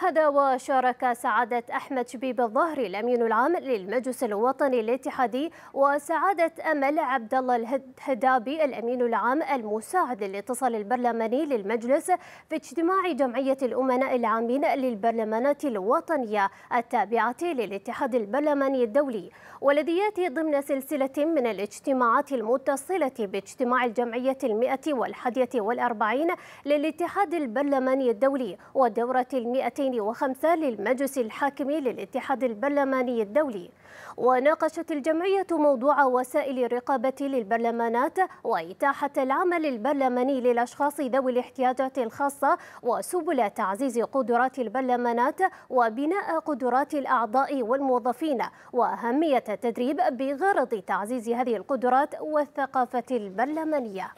هذا وشارك سعادة أحمد شبيب الظهري الأمين العام للمجلس الوطني الاتحادي وسعادة أمل عبد الله الهدابي الأمين العام المساعد للاتصال البرلماني للمجلس في اجتماع جمعية الأمناء العامين للبرلمانات الوطنية التابعة للاتحاد البرلماني الدولي والذي يأتي ضمن سلسلة من الاجتماعات المتصلة باجتماع الجمعية المئة والحادية والأربعين للاتحاد البرلماني الدولي ودورة المئتين 205 للمجلس الحاكم للاتحاد البرلماني الدولي وناقشت الجمعية موضوع وسائل الرقابة للبرلمانات وإتاحة العمل البرلماني للأشخاص ذوي الاحتياجات الخاصة وسبل تعزيز قدرات البرلمانات وبناء قدرات الأعضاء والموظفين وأهمية التدريب بغرض تعزيز هذه القدرات والثقافة البرلمانية